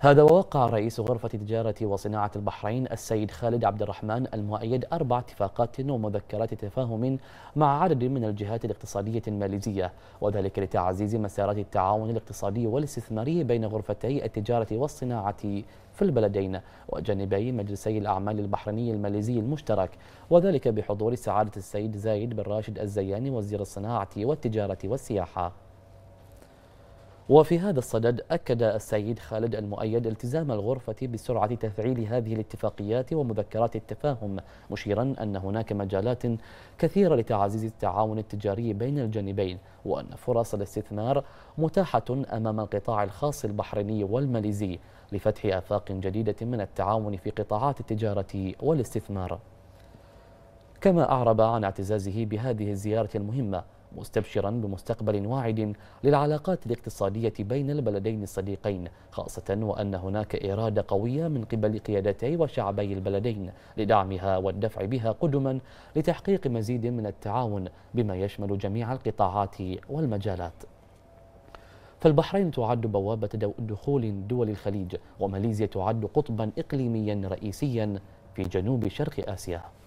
هذا ووقع رئيس غرفة تجارة وصناعة البحرين السيد خالد عبد الرحمن المؤيد أربع اتفاقات ومذكرات تفاهم مع عدد من الجهات الاقتصادية الماليزية وذلك لتعزيز مسارات التعاون الاقتصادي والاستثماري بين غرفتي التجارة والصناعة في البلدين وجانبي مجلسي الأعمال البحريني الماليزي المشترك وذلك بحضور سعادة السيد زايد بن راشد الزياني وزير الصناعة والتجارة والسياحة وفي هذا الصدد أكد السيد خالد المؤيد التزام الغرفة بسرعة تفعيل هذه الاتفاقيات ومذكرات التفاهم مشيرا أن هناك مجالات كثيرة لتعزيز التعاون التجاري بين الجانبين وأن فرص الاستثمار متاحة أمام القطاع الخاص البحريني والماليزي لفتح آفاق جديدة من التعاون في قطاعات التجارة والاستثمار كما أعرب عن اعتزازه بهذه الزيارة المهمة مستبشرا بمستقبل واعد للعلاقات الاقتصادية بين البلدين الصديقين خاصة وأن هناك إرادة قوية من قبل قيادتي وشعبي البلدين لدعمها والدفع بها قدما لتحقيق مزيد من التعاون بما يشمل جميع القطاعات والمجالات فالبحرين تعد بوابة دخول دول الخليج وماليزيا تعد قطبا إقليميا رئيسيا في جنوب شرق آسيا